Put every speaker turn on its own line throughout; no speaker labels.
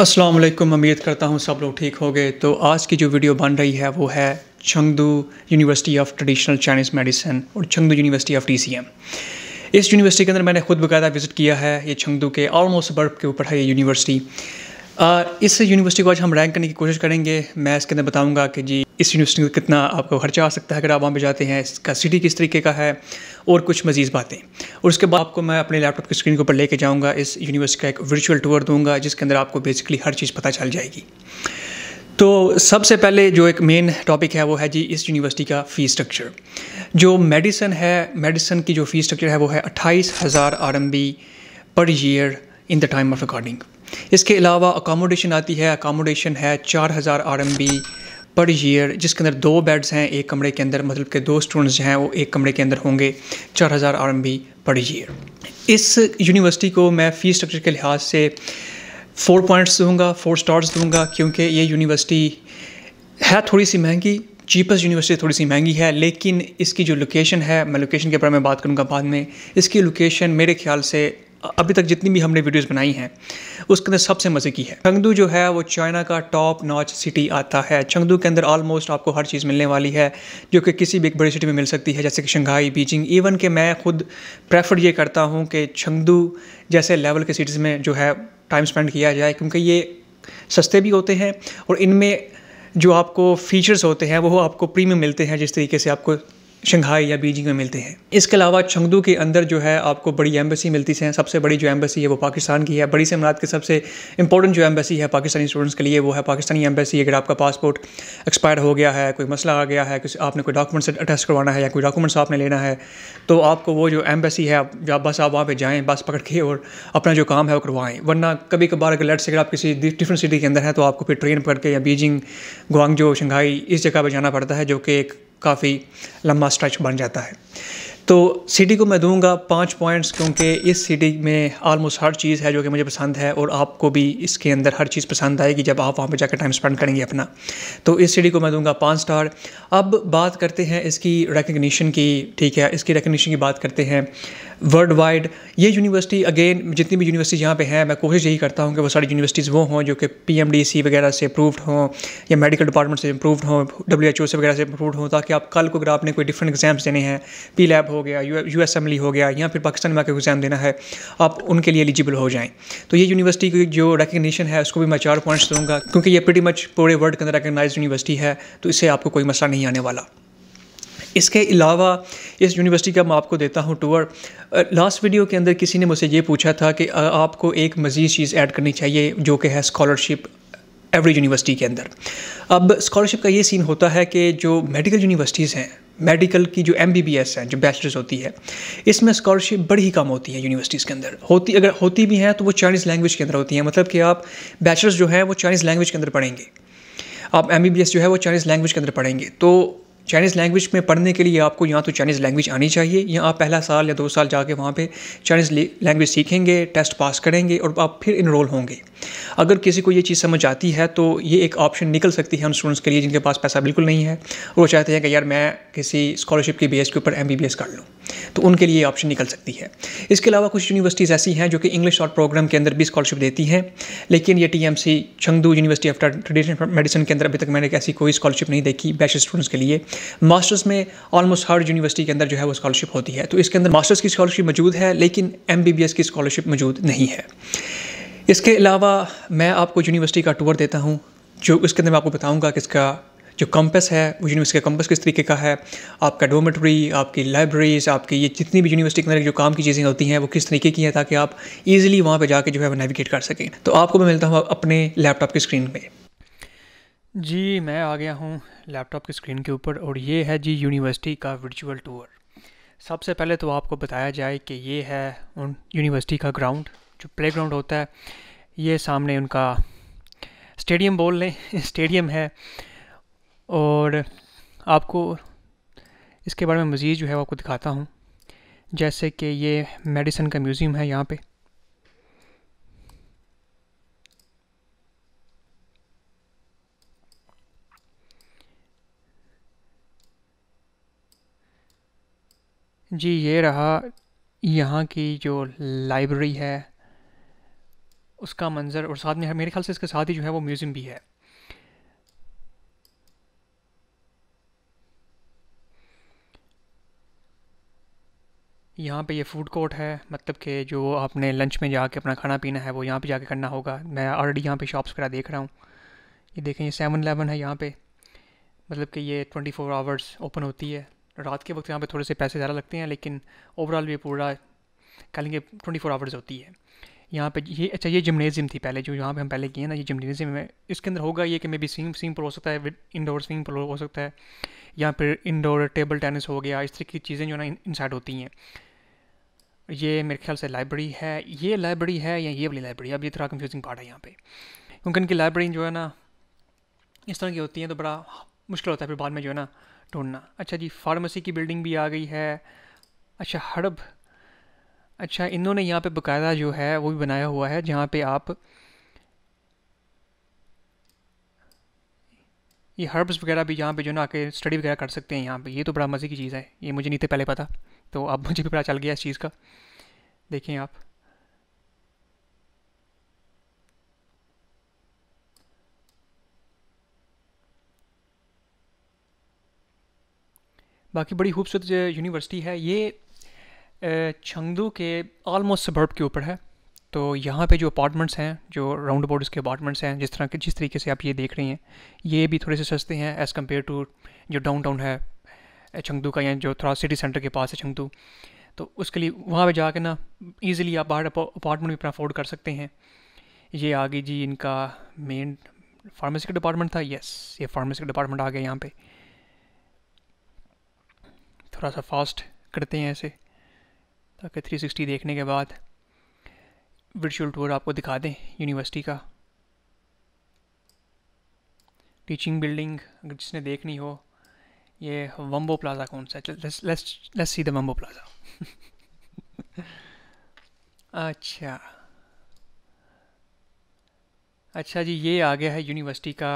अस्सलाम वालेकुम उम्मीद करता हूँ सब लोग ठीक हो गए तो आज की जो वीडियो बन रही है वो है Chengdu university of traditional Chinese medicine और चंगदू यूनिवर्सिटी ऑफ टीसीएम इस यूनिवर्सिटी के अंदर मैंने खुद बकायदा विज़िट किया है ये चंगदू के ऑलमोस्ट बर्फ के ऊपर है ये यूनिवर्सिटी इस यूनिवर्सिटी को आज हम रैंक करने की कोशिश करेंगे मैं इसके अंदर बताऊँगा कि जी इस यूनिवर्सिटी में कितना आपको खर्चा आ सकता है अगर आप वहाँ पर जाते हैं इसका सिटी किस तरीके का है और कुछ मज़ीद बातें और उसके बाद आपको मैं अपने लैपटॉप की स्क्रीन के ऊपर लेके जाऊँगा इस यूनिवर्सिटी का एक वर्चुअल टूर दूँगा जिसके अंदर आपको बेसिकली हर चीज़ पता चल जाएगी तो सबसे पहले जो एक मेन टॉपिक है वो है जी इस यूनिवर्सिटी का फ़ी स्ट्रक्चर जो मेडिसन है मेडिसन की जो फ़ी स्ट्रक्चर है वो है अट्ठाईस हज़ार R M B per year in the time of recording इसके अलावा अकामोडेशन आती है अकामोडेशन है चार हज़ार R M B per year जिसके अंदर दो बेड्स हैं एक कमरे के अंदर मतलब के दो स्टूडेंट्स हैं वो एक कमरे के अंदर होंगे चार हज़ार आर पर ईयर इस यूनिवर्सिटी को मैं फ़ी स्ट्रक्चर के लिहाज से फोर पॉइंट्स दूंगा फोर स्टार्स दूंगा क्योंकि ये यूनिवर्सिटी है थोड़ी सी महंगी चीपेस्ट यूनिवर्सिटी थोड़ी सी महंगी है लेकिन इसकी जो लोकेशन है मैं लोकेशन के बारे में बात करूँगा बाद में इसकी लोकेशन मेरे ख्याल से अभी तक जितनी भी हमने वीडियोस बनाई हैं उसके अंदर सबसे मज़े की है चंगदू जो है वो चाइना का टॉप नॉच सिटी आता है चंगदू के अंदर ऑलमोस्ट आपको हर चीज़ मिलने वाली है जो कि किसी भी एक बड़ी सिटी में मिल सकती है जैसे कि शंघाई बीजिंग इवन कि मैं खुद प्रेफर ये करता हूँ कि चंगदू जैसे लेवल के सिटीज़ में जो है टाइम स्पेंड किया जाए क्योंकि ये सस्ते भी होते हैं और इनमें जो आपको फीचर्स होते हैं वो आपको प्रीमियम मिलते हैं जिस तरीके से आपको शंघाई या बीजिंग में मिलते हैं इसके अलावा चंगदू के अंदर जो है आपको बड़ी एम्बेसी मिलती है सबसे बड़ी जो एम्बेसी है वो पाकिस्तान की है बड़ी सैमरात की सबसे इंपॉर्टेंट जो एम्बेसी है पाकिस्तानी स्टूडेंट्स के लिए वो है पाकिस्तानी एम्बेसी अगर आपका पासपोर्ट एक्सपायर हो गया है कोई मसला आ गया है किसी आपने कोई डॉक्यूमेंट्स अटैच करवाना है या कोई डॉक्यूमेंट्स आपने लेना है तो आपको वो जो एम्बेसी है आप बस आप वहाँ पर जाएँ बस पकड़ के और अपना जो काम है वो करवाएँ वरना कभी कभार अगर लेट्स अगर आप किसी डिफरेंट सिटी के अंदर हैं तो आपको फिर ट्रेन पकड़ के या बीजिंग गुआंगजो शंघाई इस जगह पर जाना पड़ता है जो कि एक काफ़ी लंबा स्ट्रेच बन जाता है तो सिटी को मैं दूंगा पाँच पॉइंट्स क्योंकि इस सिटी में आलमोस्ट हर चीज़ है जो कि मुझे पसंद है और आपको भी इसके अंदर हर चीज़ पसंद आएगी जब आप वहाँ पर जाकर टाइम स्पेंड करेंगे अपना तो इस सिटी को मैं दूंगा पाँच स्टार अब बात करते हैं इसकी रिकग्निशन की ठीक है इसकी रिकग्निशन की बात करते हैं वर्ल्ड वाइड ये यूनिवर्सिटी अगेन जितनी भी यूनिवर्सिटी यहाँ पे हैं मैं कोशिश यही करता हूँ कि वो सारी यूनिवर्सिटीज़ वो हों जो कि पीएमडीसी वगैरह से अप्रूव्ड हों या मेडिकल डिपार्टमेंट से अप्रूव्ड हों डब्ल्यूएचओ से वगैरह से अप्रूव्ड हों ताकि आप कल को अगर आपने कोई डिफरेंट एग्जाम्स देने हैं पी लैब हो गया यू यू असम्बली हो गया या फिर पाकिस्तान में आकर एग्ज़ाम देना है आप उनके लिए एलिजिबल हो जाएँ तो ये यूनिवर्सिटी की जो रिकग्निशन है उसको भी मैं चार पॉइंट्स दूँगा क्योंकि ये प्रटी मच पूरे वर्ल्ड के अंदर रिकगनाइज यूनिवर्सिटी है तो इससे आपको कोई मसला नहीं आने वाला इसके अलावा इस यूनिवर्सिटी का मैं आपको देता हूँ टूर लास्ट वीडियो के अंदर किसी ने मुझसे ये पूछा था कि आपको एक मज़ीद चीज़ ऐड करनी चाहिए जो कि है स्कॉलरशिप एवरी यूनिवर्सिटी के अंदर अब स्कॉलरशिप का ये सीन होता है कि जो मेडिकल यूनिवर्सिटीज़ हैं मेडिकल की जो एम बी बी एस है जो बैचलर्स होती है इसमें स्कॉलरशिप बड़ी ही कम होती है यूनिवर्सिटीज़ के अंदर होती अगर होती भी हैं तो वो चाइनीज़ लैंग्वेज के अंदर होती हैं मतलब कि आप बैचलर्स जो हैं वो चाइनीज़ लैंग्वेज के अंदर पढ़ेंगे आप एम बी बी एस जो है वो चाइनीज़ लैंग्वेज के अंदर पढ़ेंगे तो चाइनीज़ लैंग्वेज में पढ़ने के लिए आपको यहाँ तो चाइनीज़ लैंग्वेज आनी चाहिए या आप पहला साल या दो साल जाके वहाँ पे चाइनीज़ लैंग्वेज सीखेंगे टेस्ट पास करेंगे और आप फिर इनरोल होंगे अगर किसी को ये चीज़ समझ आती है तो ये एक ऑप्शन निकल सकती है उन स्टूडेंट्स के लिए जिनके पास पैसा बिल्कुल नहीं है वो चाहते हैं कि यार मैं किसी स्कॉलरशिप की बेस के ऊपर एम कर लूँ तो उनके लिए ऑप्शन निकल सकती है इसके अलावा कुछ यूनिवर्सिटीज़ ऐसी हैं जो कि इंग्लिश और प्रोग्राम के अंदर भी स्कॉलरशिप देती हैं लेकिन ये T M C Chengdu university of traditional medicine के अंदर अभी तक मैंने ऐसी कोई स्कॉलरशिप नहीं देखी बैचलर स्टूडेंट्स के लिए मास्टर्स में ऑलमोस्ट हर यूनिवर्सिटी के अंदर जो है वो स्कॉलरशिप होती है तो इसके अंदर मास्टर्स की स्कॉलरशिप मौजूद है लेकिन एम की स्कॉलरशिप मौजूद नहीं है इसके अलावा मैं आपको यूनिवर्सिटी का टूर देता हूँ जो इसके अंदर मैं आपको बताऊँगा कि इसका जो कंपस है वो यूनिवर्सिटी का कंपस किस तरीके का है आपका डोमेट्री आपकी लाइब्रेरीज आपकी ये जितनी भी यूनिवर्सिटी के अंदर जो काम की चीज़ें होती हैं वो किस तरीके की हैं ताकि आप ईजिली वहाँ पर जाके जो है वो नेविगेट कर सकें तो आपको मैं मिलता हूँ अपने लैपटॉप की स्क्रीन पर जी मैं आ गया हूँ लैपटॉप की स्क्रीन के ऊपर और ये है जी यूनिवर्सिटी का वर्चुअल टूर सबसे पहले तो आपको बताया जाए कि ये है उन यूनिवर्सिटी का ग्राउंड जो प्ले ग्राउंड होता है ये सामने उनका स्टेडियम बोल लें स्टेडियम है और आपको इसके बारे में मज़ीद जो है वो आपको दिखाता हूँ जैसे कि ये मेडिसन का म्यूज़ियम है यहाँ पे जी ये रहा यहाँ की जो लाइब्रेरी है उसका मंज़र और साथ में मेरे ख्याल से इसके साथ ही जो है वो म्यूज़ियम भी है यहाँ पे ये फूड कोर्ट है मतलब कि जो आपने लंच में जाके अपना खाना पीना है वो यहाँ पे जाके करना होगा मैं ऑलरेडी यहाँ पे शॉप्स वगैरह देख रहा हूँ ये देखें ये सेवन एलेवन है यहाँ पे मतलब कि ये ट्वेंटी फोर आवर्स ओपन होती है रात के वक्त यहाँ पे थोड़े से पैसे ज़्यादा लगते हैं लेकिन ओवरऑल ये पूरा कह लेंगे ट्वेंटी फोर आवर्स होती है यहाँ पे ये अच्छा ये जिमनेजियम थी पहले जो यहाँ पे हम पहले किए ना ये जिमनेजियम है इसके अंदर होगा ये कि maybe swimming swimming pool हो सकता है इंडोर स्विमिंग पूल हो सकता है या फिर इंडोर टेबल टेनिस हो गया इस तरह की चीज़ें जो ना इंसाइड होती हैं ये मेरे ख्याल से लाइब्रेरी है ये लाइब्रेरी है या ये वाली लाइब्रेरी अब ये थोड़ा कंफ्यूजिंग पार्ट है यहाँ पे क्योंकि इनकी लाइब्रेरी जो है ना इस तरह की होती हैं तो बड़ा मुश्किल होता है फिर बाद में जो है ना ढूंढना अच्छा जी फार्मेसी की बिल्डिंग भी आ गई है अच्छा हड़ब अच्छा इन्होंने यहाँ पे बकायदा जो है वो भी बनाया हुआ है जहाँ पे आप ये हर्ब्स वगैरह भी यहाँ पे जो ना आके स्टडी वगैरह कर सकते हैं यहाँ पे ये तो बड़ा मज़े की चीज़ है ये मुझे नहीं थे पहले पता तो अब मुझे भी पता चल गया इस चीज़ का देखें आप बाकी बड़ी खूबसूरत यूनिवर्सिटी है ये छंगदू के ऑलमोस्ट सबर्ब के ऊपर है तो यहाँ पे जो अपार्टमेंट्स हैं जो राउंड अबाउट इसके अपार्टमेंट्स हैं जिस तरह के जिस तरीके से आप ये देख रही हैं ये भी थोड़े से सस्ते हैं एज़ कम्पेयर टू जो डाउनटाउन है चंगदू का या जो थोड़ा सिटी सेंटर के पास है चंगदू तो उसके लिए वहाँ पर जाकर ना ईजिली आप बाहर अपार्टमेंट भी अपना अफोर्ड कर सकते हैं ये आ गई जी इनका मेन फार्मेसी का डिपार्टमेंट था यस ये फार्मेसी का डिपार्टमेंट आ गया यहाँ पे थोड़ा सा फास्ट करते हैं ऐसे ताकि 360 देखने के बाद वर्चुअल टूर आपको दिखा दें यूनिवर्सिटी का टीचिंग बिल्डिंग अगर जिसने देखनी हो ये वम्बो प्लाजा कौन सा है let's see the Wumbo plaza अच्छा अच्छा जी ये आ गया है यूनिवर्सिटी का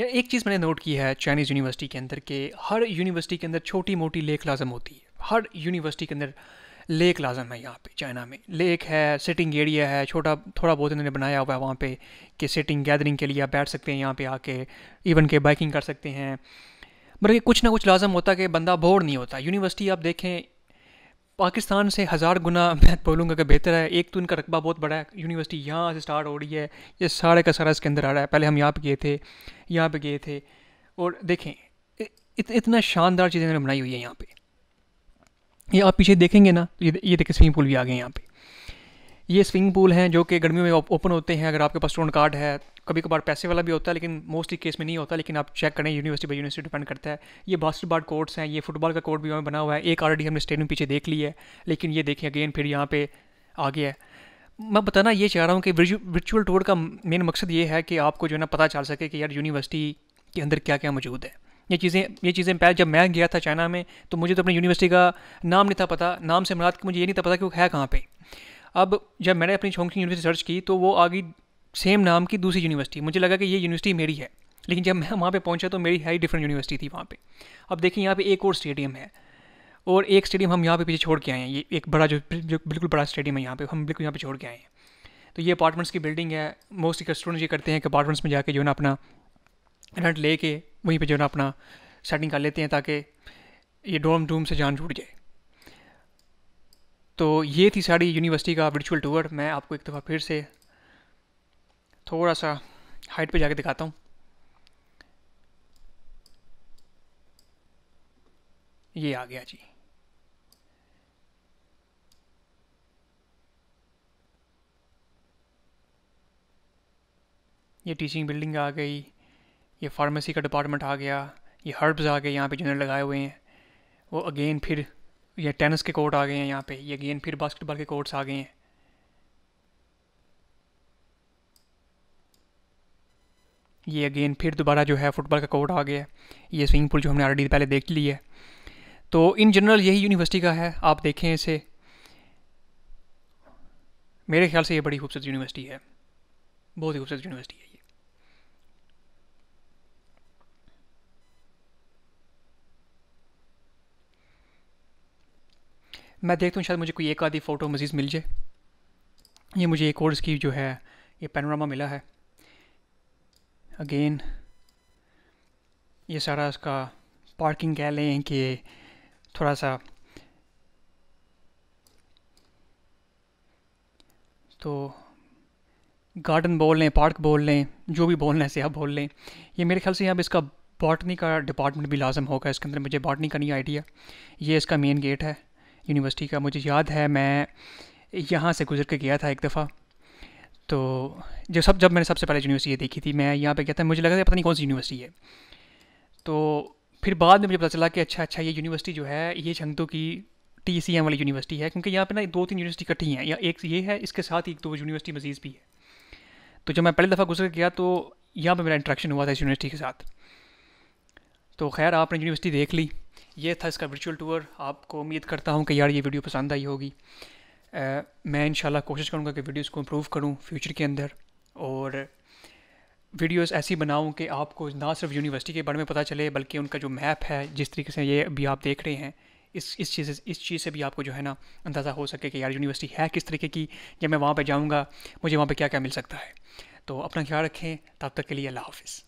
यार एक चीज़ मैंने नोट की है चाइनीज़ यूनिवर्सिटी के अंदर के हर यूनिवर्सिटी के अंदर छोटी मोटी लेख लाजम होती है हर यूनिवर्सिटी के अंदर लेक लाजम है यहाँ पे चाइना में लेक है सिटिंग एरिया है छोटा थोड़ा बहुत इन्होंने बनाया हुआ है वहाँ पे कि सिटिंग गैदरिंग के लिए आप बैठ सकते हैं यहाँ पे आके इवन के बाइकिंग कर सकते हैं मगर ये कुछ ना कुछ लाजम होता कि बंदा बोर नहीं होता यूनिवर्सिटी आप देखें पाकिस्तान से हज़ार गुना मैं बोलूँगा कि बेहतर है एक तो इनका रकबा बहुत बड़ा है यूनिवर्सिटी यहाँ से स्टार्ट हो रही है ये सारे का सारा इसके अंदर आ रहा है पहले हम यहाँ पे गए थे यहाँ पे गए थे और देखें इत, इतना शानदार चीज़ें इन्होंने बनाई हुई है यहाँ पे ये आप पीछे देखेंगे ना ये ये देखिए स्विमिंग पूल भी आ गए यहाँ पे ये स्विमिंग पूल हैं जो कि गर्मियों में ओपन होते हैं अगर आपके पास स्टूडेंट कार्ड है कभी कभार पैसे वाला भी होता है लेकिन मोस्टली केस में नहीं होता लेकिन आप चेक करें यूनिवर्सिटी बाई यूनिवर्सिटी डिपेंड करता है ये बास्केटबॉल कोर्ट्स हैं ये फुटबॉल का कोर्ट भी हमें बना हुआ है एक ऑलरेडी हमने स्टेडियम पीछे देख ली है लेकिन ये देखें अगेन फिर यहाँ पे आ गया है मैं बताना ये चाह रहा हूँ कि वर्चुअल टूर का मेन मकसद ये है कि आपको जो है ना पता चल सके कि यार यूनिवर्सिटी के अंदर क्या क्या मौजूद है ये चीज़ें ये चीज़ें पहले जब मैं गया था चाइना में तो मुझे तो अपनी यूनिवर्सिटी का नाम नहीं था पता नाम से मुराद कि मुझे ये नहीं था पता कि वो है कहाँ पर अब जब मैंने अपनी छोंकिंग यूनिवर्सिटी सर्च की तो वो आ गई सेम नाम की दूसरी यूनिवर्सिटी मुझे लगा कि ये यूनिवर्सिटी मेरी है लेकिन जब मैं वहाँ पे पहुँचा तो मेरी है ही डिफरेंट यूनिवर्सिटी थी वहाँ पे अब देखिए यहाँ पे एक और स्टेडियम है और एक स्टेडियम हम यहाँ पे पीछे छोड़ के आए हैं ये एक बड़ा जो जो बिल्कुल बड़ा स्टेडियम है यहाँ पे हम बिल्कुल यहाँ पे छोड़ के आए हैं तो ये अपार्टमेंट्स की बिल्डिंग है मोस्टली स्टूडेंट्स ये करते हैं कि अपार्टमेंट्स में जाके जो है ना अपना रेंट ले के वहीं पे जो है ना अपना सेटिंग कर लेते हैं ताकि ये डोम डूम से जान छूट जाए तो ये थी सारी यूनिवर्सिटी का वर्चुअल टूर मैं आपको एक दफ़ा फिर से थोड़ा सा हाइट पे जाके दिखाता हूँ ये आ गया जी ये टीचिंग बिल्डिंग आ गई ये फार्मेसी का डिपार्टमेंट आ गया ये हर्ब्स आ गए यहाँ पे जिन्होंने लगाए हुए हैं वो अगेन फिर ये टेनिस के कोर्ट आ गए हैं यहाँ पे ये अगेन फिर बास्केटबॉल के कोर्ट्स आ गए हैं ये अगेन फिर दोबारा जो है फुटबॉल का कोर्ट आ गया है ये स्विमिंग पूल जो हमने ऑलरेडी पहले देख ली है तो इन जनरल यही यूनिवर्सिटी का है आप देखें इसे मेरे ख्याल से ये बड़ी खूबसूरत यूनिवर्सिटी है बहुत ही खूबसूरत यूनिवर्सिटी है मैं देखता हूँ शायद मुझे कोई एक आधी फ़ोटो मज़ीद मिल जाए ये मुझे एक और इसकी जो है ये पैनोरामा मिला है अगेन ये सारा इसका पार्किंग कह लें कि थोड़ा सा तो गार्डन बोल लें पार्क बोल लें जो भी बोलना है से आप बोल लें ये मेरे ख्याल से अब इसका बॉटनी का डिपार्टमेंट भी लाजम होगा इसके अंदर मुझे बॉटनी का नहीं आइडिया ये इसका मेन गेट है यूनिवर्सिटी का मुझे याद है मैं यहाँ से गुजर के गया था एक दफ़ा तो जो सब जब मैंने सबसे पहले यूनिवर्सिटी देखी थी मैं यहाँ पे गया था मुझे लगा था पता नहीं कौन सी यूनिवर्सिटी है तो फिर बाद में मुझे पता चला कि अच्छा अच्छा ये यूनिवर्सिटी जो है ये छंगतू की टी सी एम वाली यूनिवर्सिटी है क्योंकि यहाँ पे ना दो तीन यूनिवर्सिटी इकट्ठी हैं या एक ये है इसके साथ एक दो यूनिवर्सिटी मजीज़ भी है तो जब मैं पहली दफ़ा गुजर गया तो यहाँ पर मेरा इंट्रैक्शन हुआ था इस यूनिवर्सिटी के साथ तो खैर आपने यूनिवर्सिटी देख ली ये था इसका वर्चुअल टूर आपको उम्मीद करता हूँ कि यार ये वीडियो पसंद आई होगी आ, मैं इंशाल्लाह कोशिश करूँगा कि वीडियोज़ को इम्प्रूव करूँ फ्यूचर के अंदर और वीडियोस ऐसी बनाऊं कि आपको ना सिर्फ यूनिवर्सिटी के बारे में पता चले बल्कि उनका जो मैप है जिस तरीके से ये अभी आप देख रहे हैं इस इस चीज़ इस चीज़ से भी आपको जो है ना अंदाज़ा हो सके कि यार यूनिवर्सिटी है किस तरीके की जब मैं वहाँ पर जाऊँगा मुझे वहाँ पर क्या क्या मिल सकता है तो अपना ख्याल रखें तब तक के लिए अल्लाह हाफिज़